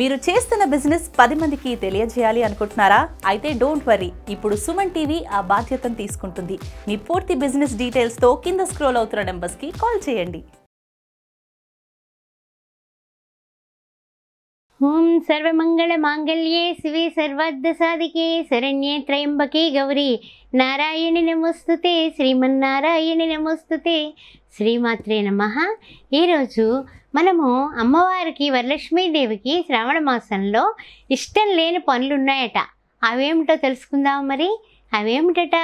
మీరు చేస్తున్న బిజినెస్ పది మందికి తెలియజేయాలి అనుకుంటున్నారా అయితే డోంట్ వరీ ఇప్పుడు సుమన్ టీవీ ఆ బాధ్యతను తీసుకుంటుంది మీ పూర్తి బిజినెస్ డీటెయిల్స్తో కింద స్క్రోల్ అవుతున్న నెంబర్స్కి కాల్ చేయండి ఓం సర్వమంగళ మాంగళ్యే శివే సర్వార్థ సాధికే శరణ్యే త్రయంబకే గౌరీ నారాయణి నమస్తుతే శ్రీమన్నారాయణి నమస్తుతే శ్రీమాత్రే నమ ఈరోజు మనము అమ్మవారికి వరలక్ష్మీదేవికి శ్రావణ మాసంలో ఇష్టం లేని పనులు ఉన్నాయట అవేమిటో తెలుసుకుందాం మరి అవేమిటట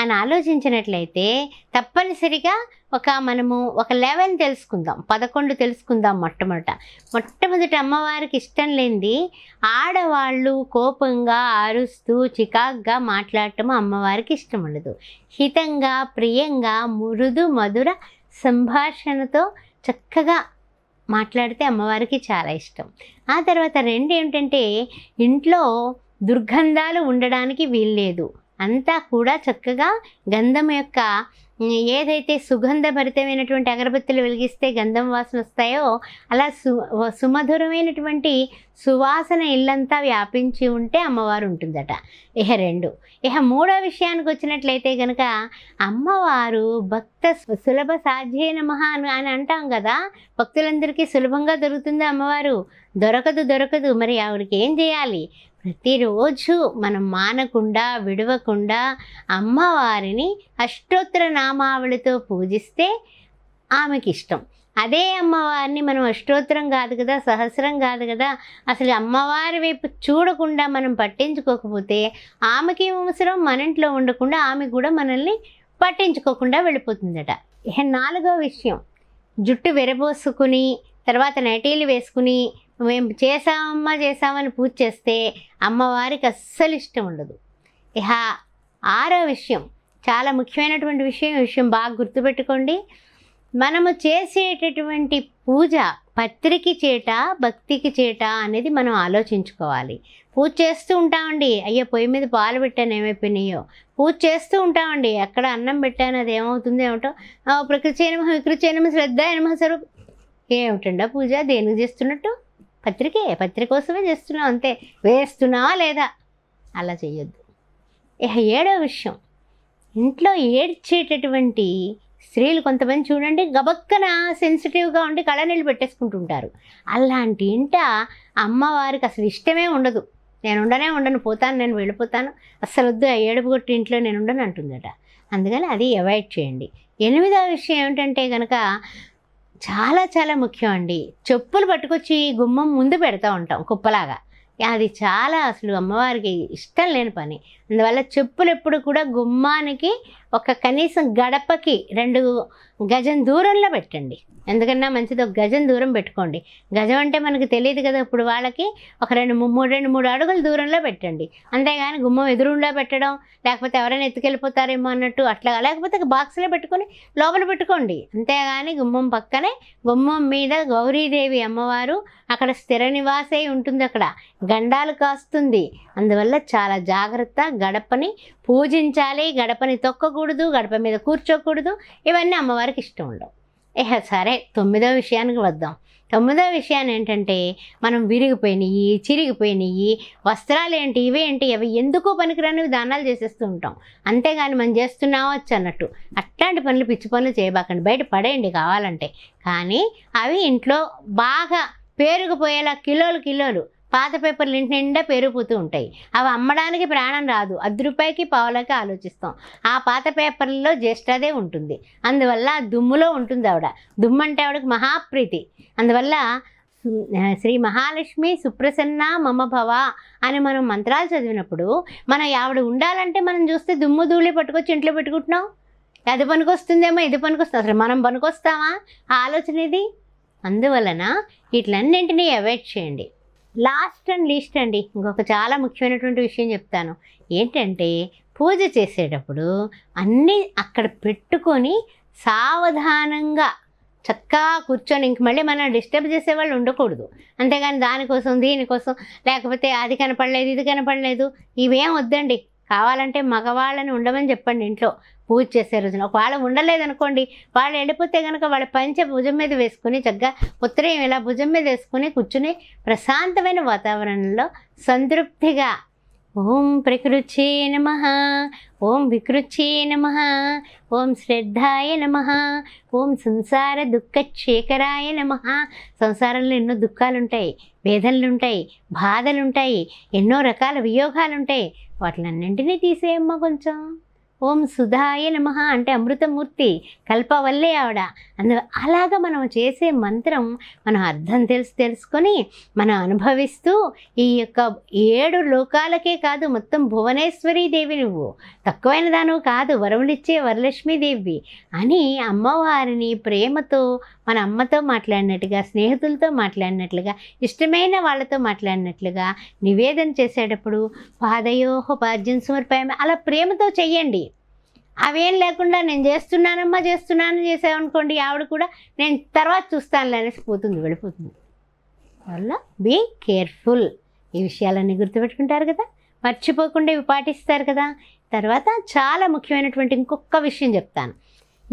అని ఆలోచించినట్లయితే తప్పనిసరిగా ఒక మనము ఒక లెవెన్ తెలుసుకుందాం పదకొండు తెలుసుకుందాం మొట్టమొదట మొట్టమొదట అమ్మవారికి ఇష్టం లేనిది ఆడవాళ్ళు కోపంగా అరుస్తూ చికాగ్గా మాట్లాడటం అమ్మవారికి ఇష్టం ఉండదు హితంగా ప్రియంగా మృదు మధుర సంభాషణతో చక్కగా మాట్లాడితే అమ్మవారికి చాలా ఇష్టం ఆ తర్వాత రెండు ఏమిటంటే ఇంట్లో దుర్గంధాలు ఉండడానికి వీల్లేదు అంతా కూడా చక్కగా గంధం యొక్క ఏదైతే సుగంధభరితమైనటువంటి అగరబత్తులు వెలిగిస్తే గంధం వాసన వస్తాయో అలా సు సుమధురమైనటువంటి సువాసన ఇల్లంతా వ్యాపించి ఉంటే అమ్మవారు ఉంటుందట ఇహ రెండు ఇహ మూడో విషయానికి వచ్చినట్లయితే కనుక అమ్మవారు భక్త సులభ సాధ్యే నమః అని అంటాం కదా భక్తులందరికీ సులభంగా దొరుకుతుంది అమ్మవారు దొరకదు దొరకదు మరి ఆవిడకి ఏం చేయాలి ప్రతిరోజు మనం మానకుండా విడవకుండా అమ్మవారిని అష్టోత్తర నామావళితో పూజిస్తే ఆమెకి ఇష్టం అదే అమ్మవారిని మనం అష్టోత్తరం కాదు కదా సహస్రం కాదు కదా అసలు అమ్మవారి వైపు చూడకుండా మనం పట్టించుకోకపోతే ఆమెకి అవసరం మన ఇంట్లో ఉండకుండా ఆమె కూడా మనల్ని పట్టించుకోకుండా వెళ్ళిపోతుందట ఇక నాలుగో విషయం జుట్టు విరబోసుకుని తర్వాత నైటీలు వేసుకుని మేము చేసామమ్మా చేసామని పూజ చేస్తే అమ్మవారికి అస్సలు ఇష్టం ఉండదు ఇహ ఆరో విషయం చాలా ముఖ్యమైనటువంటి విషయం విషయం బాగా గుర్తుపెట్టుకోండి మనము చేసేటటువంటి పూజ పత్రికి చేట భక్తికి చేట అనేది మనం ఆలోచించుకోవాలి పూజ చేస్తూ ఉంటామండి అయ్యో పొయ్యి మీద పాలు పెట్టాను ఏమైపోయినాయో పూజ చేస్తూ ఉంటామండి ఎక్కడ అన్నం పెట్టాను అది ఏమవుతుంది ఏమిటో వికృతి వికృచేనమ శ్రద్ధ ఎనమ స్వరూప ఏమిటండా పూజ దేనికి చేస్తున్నట్టు పత్రికే పత్రిక కోసమే చేస్తున్నావు అంతే వేస్తున్నావా లేదా అలా చేయొద్దు ఏడో విషయం ఇంట్లో ఏడ్చేటటువంటి స్త్రీలు కొంతమంది చూడండి గబక్కన సెన్సిటివ్గా ఉండి కళనీళ్ళు పెట్టేసుకుంటుంటారు అలాంటి ఇంట అమ్మవారికి అసలు ఇష్టమే ఉండదు నేను ఉండనే ఉండను పోతాను నేను వెళ్ళిపోతాను అసలు వద్దు ఏడుపు కొట్టి ఇంట్లో నేను ఉండను అంటుందట అందుకని అది అవాయిడ్ చేయండి ఎనిమిదవ విషయం ఏమిటంటే కనుక చాలా చాలా ముఖ్యం అండి చెప్పులు పట్టుకొచ్చి గుమ్మం ముందు పెడతా ఉంటాం కుప్పలాగా అది చాలా అసలు అమ్మవారికి ఇష్టం లేని పని అందువల్ల చెప్పులు ఎప్పుడు కూడా గుమ్మానికి ఒక కనీసం గడపకి రెండు గజం దూరంలో పెట్టండి ఎందుకన్నా మంచిది ఒక గజం దూరం పెట్టుకోండి గజం అంటే మనకు తెలియదు కదా ఇప్పుడు వాళ్ళకి ఒక రెండు మూడు రెండు మూడు అడుగులు దూరంలో పెట్టండి అంతేగాని గుమ్మం ఎదురుండా పెట్టడం లేకపోతే ఎవరైనా ఎత్తుకెళ్ళిపోతారేమో అన్నట్టు అట్లా లేకపోతే బాక్స్లో పెట్టుకొని లోపల పెట్టుకోండి అంతేగాని గుమ్మం పక్కనే గుమ్మం మీద గౌరీదేవి అమ్మవారు అక్కడ స్థిర నివాసే ఉంటుంది అక్కడ గండాలు కాస్తుంది అందువల్ల చాలా జాగ్రత్త గడపని పూజించాలి గడపని తొక్కకూడదు గడప మీద కూర్చోకూడదు ఇవన్నీ అమ్మవారికి ఇష్టం ఉండవు ఇహ సరే తొమ్మిదో విషయానికి వద్దాం తొమ్మిదో విషయాన్ని ఏంటంటే మనం విరిగిపోయినాయి చిరిగిపోయినాయి వస్త్రాలు ఏంటి ఇవేంటి అవి ఎందుకో పనికిరానివి దానాలు చేసేస్తూ ఉంటాం అంతేగాని మనం చేస్తున్నావచ్చు అన్నట్టు అట్లాంటి పనులు పిచ్చి పనులు చేయబాకండి బయట పడేయండి కావాలంటే కానీ అవి ఇంట్లో బాగా పేరుకుపోయేలా కిలోలు కిలోలు పాత పేపర్లు ఇంటి నిండా పెరిగిపోతూ ఉంటాయి అవి అమ్మడానికి ప్రాణం రాదు అర్ధ రూపాయికి పావులకి ఆలోచిస్తాం ఆ పాత పేపర్లలో జ్యేష్ఠదే ఉంటుంది అందువల్ల దుమ్ములో ఉంటుంది ఆవిడ దుమ్ము అంటే ఆవిడకి మహాప్రీతి అందువల్ల శ్రీ మహాలక్ష్మి సుప్రసన్న మమ భవ అని మనం మంత్రాలు చదివినప్పుడు మనం ఆవిడ ఉండాలంటే మనం చూస్తే దుమ్ము ధూళి పట్టుకొచ్చి ఇంట్లో పెట్టుకుంటున్నాం అది పనికొస్తుందేమో ఇది పనికొస్తుంది అసలు మనం పనికొస్తామా ఆ ఆలోచన ఇది అందువలన వీటిలన్నింటినీ అవాయిడ్ చేయండి లాస్ట్ అండ్ లీస్ట్ అండి ఇంకొక చాలా ముఖ్యమైనటువంటి విషయం చెప్తాను ఏంటంటే పూజ చేసేటప్పుడు అన్నీ అక్కడ పెట్టుకొని సావధానంగా చక్కగా కూర్చొని ఇంక మళ్ళీ మనం డిస్టర్బ్ చేసేవాళ్ళు ఉండకూడదు అంతేగాని దానికోసం దీనికోసం లేకపోతే అది కనపడలేదు ఇది కనపడలేదు ఇవేం వద్దండి కావాలంటే మగవాళ్ళని ఉండమని చెప్పండి ఇంట్లో పూజ చేసే రోజున ఒకవేళ ఉండలేదనుకోండి వాళ్ళు వెళ్ళిపోతే కనుక వాళ్ళ పంచ భుజం మీద వేసుకుని చక్కగా ఉత్తరం ఇలా భుజం మీద వేసుకుని కూర్చుని ప్రశాంతమైన వాతావరణంలో సంతృప్తిగా ఓం ప్రకృచ్చే నమ ఓం వికృచ్చే నమ ఓం శ్రద్ధాయ నమ ఓం సంసార దుఃఖ నమ సంసారంలో ఎన్నో దుఃఖాలుంటాయి వేదనలుంటాయి బాధలుంటాయి ఎన్నో రకాల వియోగాలుంటాయి వాటిలన్నింటినీ తీసేయమ్మా కొంచెం ఓం సుధాయ నమ అంటే అమృతమూర్తి కల్పవల్లే ఆవిడ అందు అలాగా మనం చేసే మంత్రం మనం అర్థం తెలిసి తెలుసుకొని మనం అనుభవిస్తూ ఈ యొక్క ఏడు లోకాలకే కాదు మొత్తం భువనేశ్వరి దేవి నువ్వు తక్కువైన దాను కాదు వరములిచ్చే వరలక్ష్మీదేవి అని అమ్మవారిని ప్రేమతో మన అమ్మతో మాట్లాడినట్టుగా స్నేహితులతో మాట్లాడినట్లుగా ఇష్టమైన వాళ్ళతో మాట్లాడినట్లుగా నివేదన చేసేటప్పుడు పాదయోహ పాద్యం సమర్పయం అలా ప్రేమతో చెయ్యండి అవేం లేకుండా నేను చేస్తున్నానమ్మా చేస్తున్నాను చేసామనుకోండి ఆవిడ కూడా నేను తర్వాత చూస్తాను అనేసి పోతుంది వెళ్ళిపోతుంది వల్ల బీ కేర్ఫుల్ ఈ విషయాలన్నీ గుర్తుపెట్టుకుంటారు కదా మర్చిపోకుండా ఇవి పాటిస్తారు కదా తర్వాత చాలా ముఖ్యమైనటువంటి ఇంకొక విషయం చెప్తాను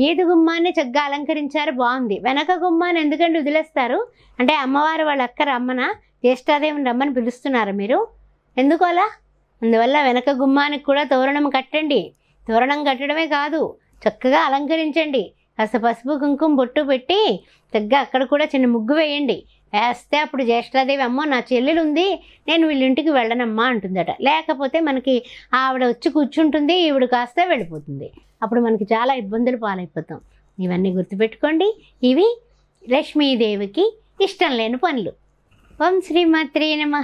ఈదు గుమ్మాన్ని చక్కగా అలంకరించారు బాగుంది వెనక గుమ్మాన్ని ఎందుకండి వదిలేస్తారు అంటే అమ్మవారు వాళ్ళ అక్క రమ్మన జ్యేష్ఠాదేవిని రమ్మని పిలుస్తున్నారు మీరు ఎందుకోలా అందువల్ల వెనక గుమ్మానికి కూడా తోరణం కట్టండి తోరణం కట్టడమే కాదు చక్కగా అలంకరించండి కాస్త పసుపు కుంకుమ బొట్టు పెట్టి చక్కగా అక్కడ కూడా చిన్న ముగ్గు వేయండి వేస్తే అప్పుడు జ్యేష్ఠాదేవి అమ్మ నా చెల్లెలు ఉంది నేను వీళ్ళింటికి వెళ్ళనమ్మా అంటుందట లేకపోతే మనకి ఆవిడ వచ్చి కూర్చుంటుంది ఈవిడ కాస్త వెళ్ళిపోతుంది అప్పుడు మనకి చాలా ఇబ్బందులు పాలైపోతాం ఇవన్నీ గుర్తుపెట్టుకోండి ఇవి లక్ష్మీదేవికి ఇష్టం లేని పనులు ఓం శ్రీమాత్రే నమ